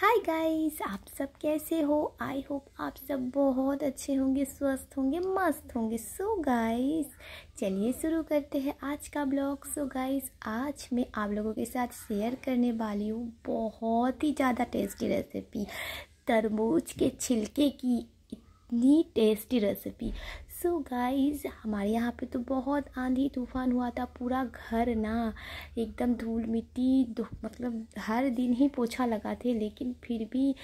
hi guys आप सब कैसे हो आई होप आप सब बहुत अच्छे होंगे स्वस्थ होंगे मस्त होंगे सो गाइस चलिए शुरू करते हैं आज का ब्लॉग सो गाइस आज मैं आप लोगों के साथ शेयर करने वाली हूँ बहुत ही ज़्यादा टेस्टी रेसिपी तरबूज के छिलके की इतनी tasty recipe so so guys हमारे यहाँ पे तो बहुत आंधी तूफान हुआ था पूरा घर ना एकदम धूल मिट्टी मतलब हर दिन ही पोछा लगा थे लेकिन फिर भी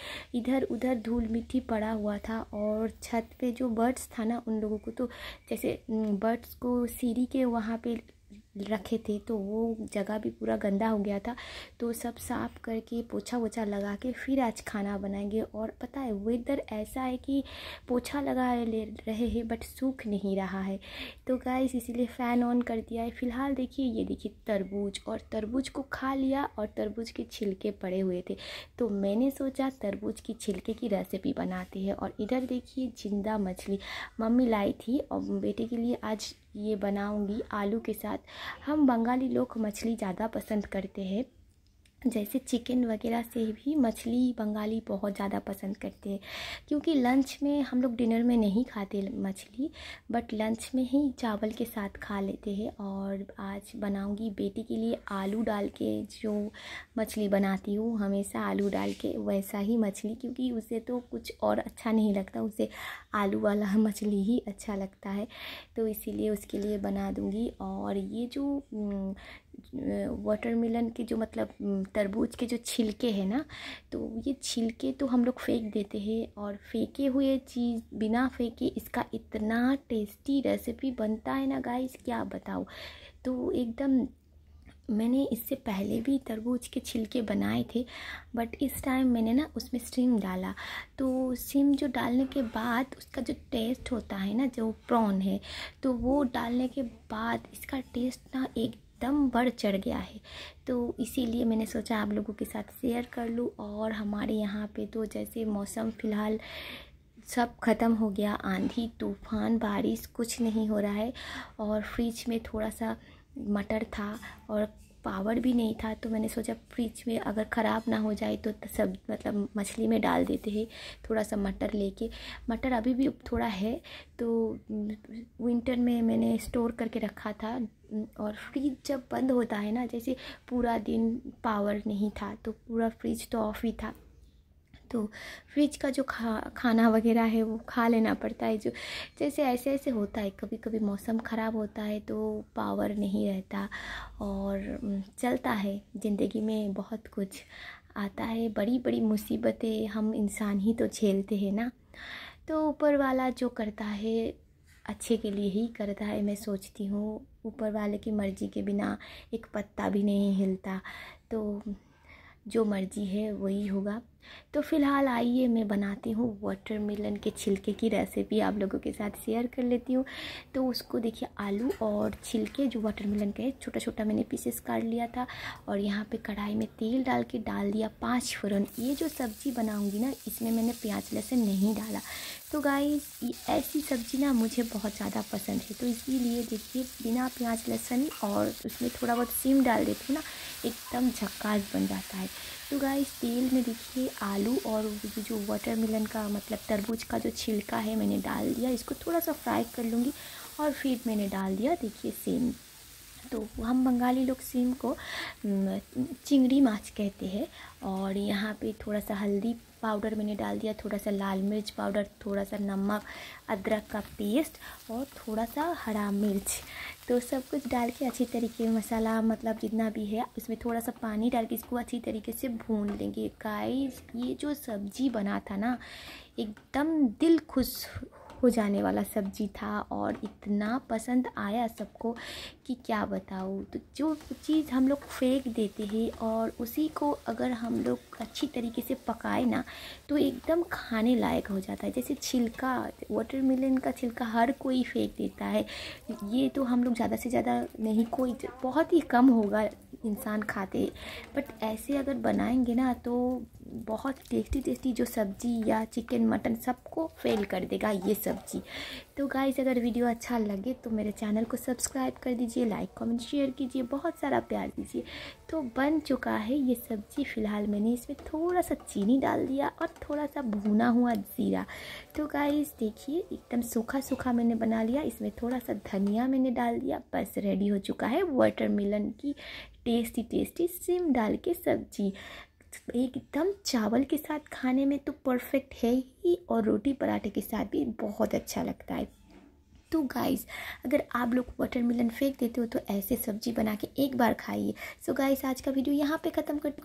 इधर उधर धूल मिट्टी पड़ा हुआ था और छत पे जो बर्ड्स था ना उन लोगों को तो जैसे बर्ड्स को सीढ़ी के वहाँ पे रखे थे तो वो जगह भी पूरा गंदा हो गया था तो सब साफ करके पोछा वोछा लगा के फिर आज खाना बनाएंगे और पता है वेदर ऐसा है कि पोछा लगा ले रहे हैं बट सूख नहीं रहा है तो गाइस इसीलिए फ़ैन ऑन कर दिया है फ़िलहाल देखिए ये देखिए तरबूज और तरबूज को खा लिया और तरबूज के छिलके पड़े हुए थे तो मैंने सोचा तरबूज की छिलके की रेसिपी बनाते हैं और इधर देखिए जिंदा मछली मम्मी लाई थी और बेटे के लिए आज ये बनाऊंगी आलू के साथ हम बंगाली लोग मछली ज़्यादा पसंद करते हैं जैसे चिकन वगैरह से भी मछली बंगाली बहुत ज़्यादा पसंद करते हैं क्योंकि लंच में हम लोग डिनर में नहीं खाते मछली बट लंच में ही चावल के साथ खा लेते हैं और आज बनाऊंगी बेटी के लिए आलू डाल के जो मछली बनाती हूँ हमेशा आलू डाल के वैसा ही मछली क्योंकि उसे तो कुछ और अच्छा नहीं लगता उसे आलू वाला मछली ही अच्छा लगता है तो इसीलिए उसके लिए बना दूँगी और ये जो वाटरमेलन के जो मतलब तरबूज के जो छिलके हैं ना तो ये छिलके तो हम लोग फेंक देते हैं और फेंके हुए चीज़ बिना फेंके इसका इतना टेस्टी रेसिपी बनता है ना गाइस क्या बताओ तो एकदम मैंने इससे पहले भी तरबूज के छिलके बनाए थे बट इस टाइम मैंने ना उसमें सिम डाला तो सिम जो डालने के बाद उसका जो टेस्ट होता है ना जो प्रॉन है तो वो डालने के बाद इसका टेस्ट ना एक एकदम बढ़ चढ़ गया है तो इसीलिए मैंने सोचा आप लोगों के साथ शेयर कर लूँ और हमारे यहाँ पे तो जैसे मौसम फ़िलहाल सब ख़त्म हो गया आंधी तूफान बारिश कुछ नहीं हो रहा है और फ्रिज में थोड़ा सा मटर था और पावर भी नहीं था तो मैंने सोचा फ्रिज में अगर ख़राब ना हो जाए तो सब मतलब मछली में डाल देते हैं थोड़ा सा मटर लेके मटर अभी भी थोड़ा है तो विंटर में मैंने स्टोर करके रखा था और फ्रिज जब बंद होता है ना जैसे पूरा दिन पावर नहीं था तो पूरा फ्रिज तो ऑफ ही था तो फ्रिज का जो खा खाना वगैरह है वो खा लेना पड़ता है जो जैसे ऐसे ऐसे होता है कभी कभी मौसम ख़राब होता है तो पावर नहीं रहता और चलता है ज़िंदगी में बहुत कुछ आता है बड़ी बड़ी मुसीबतें हम इंसान ही तो झेलते हैं ना तो ऊपर वाला जो करता है अच्छे के लिए ही करता है मैं सोचती हूँ ऊपर वाले की मर्ज़ी के बिना एक पत्ता भी नहीं हिलता तो जो मर्ज़ी है वही होगा तो फिलहाल आइए मैं बनाती हूँ वाटरमेलन के छिलके की रेसिपी आप लोगों के साथ शेयर कर लेती हूँ तो उसको देखिए आलू और छिलके जो वाटरमेलन के छोटा छोटा मैंने पीसेस काट लिया था और यहाँ पे कढ़ाई में तेल डाल के डाल दिया पाँच फोरन ये जो सब्ज़ी बनाऊँगी ना इसमें मैंने प्याज लहसुन नहीं डाला तो गाय ऐसी सब्ज़ी ना मुझे बहुत ज़्यादा पसंद है तो इसीलिए देखिए बिना प्याज लहसुन और उसमें थोड़ा बहुत सीम डाल देती हूँ ना एकदम झक्का बन जाता है तो गाय तेल में देखिए आलू और ये जो वाटरमेलन का मतलब तरबूज का जो छिलका है मैंने डाल दिया इसको थोड़ा सा फ्राई कर लूँगी और फिर मैंने डाल दिया देखिए सेम तो हम बंगाली लोग सीम को चिंगड़ी माछ कहते हैं और यहाँ पे थोड़ा सा हल्दी पाउडर मैंने डाल दिया थोड़ा सा लाल मिर्च पाउडर थोड़ा सा नमक अदरक का पेस्ट और थोड़ा सा हरा मिर्च तो सब कुछ डाल के अच्छी तरीके मसाला मतलब जितना भी है उसमें थोड़ा सा पानी डाल के इसको अच्छी तरीके से भून लेंगे गाइस ये जो सब्जी बना था ना एकदम दिल खुश हो जाने वाला सब्जी था और इतना पसंद आया सबको कि क्या बताऊँ तो जो चीज़ हम लोग फेंक देते हैं और उसी को अगर हम लोग अच्छी तरीके से पकाए ना तो एकदम खाने लायक हो जाता है जैसे छिलका मिलन का छिलका हर कोई फेंक देता है ये तो हम लोग ज़्यादा से ज़्यादा नहीं कोई बहुत ही कम होगा इंसान खाते बट ऐसे अगर बनाएंगे ना तो बहुत टेस्टी टेस्टी जो सब्ज़ी या चिकन मटन सबको फेल कर देगा ये सब्ज़ी तो गाइज अगर वीडियो अच्छा लगे तो मेरे चैनल को सब्सक्राइब कर दीजिए लाइक कमेंट शेयर कीजिए बहुत सारा प्यार दीजिए तो बन चुका है ये सब्ज़ी फ़िलहाल मैंने इसमें थोड़ा सा चीनी डाल दिया और थोड़ा सा भुना हुआ ज़ीरा तो गाइज देखिए एकदम सूखा सूखा मैंने बना लिया इसमें थोड़ा सा धनिया मैंने डाल दिया बस रेडी हो चुका है वाटर की टेस्टी टेस्टी सिम डाल के सब्जी एकदम चावल के साथ खाने में तो परफेक्ट है ही और रोटी पराठे के साथ भी बहुत अच्छा लगता है तो गाइस अगर आप लोग वाटर मिलन फेंक देते हो तो ऐसे सब्जी बना के एक बार खाइए सो गाइस आज का वीडियो यहाँ पे ख़त्म कर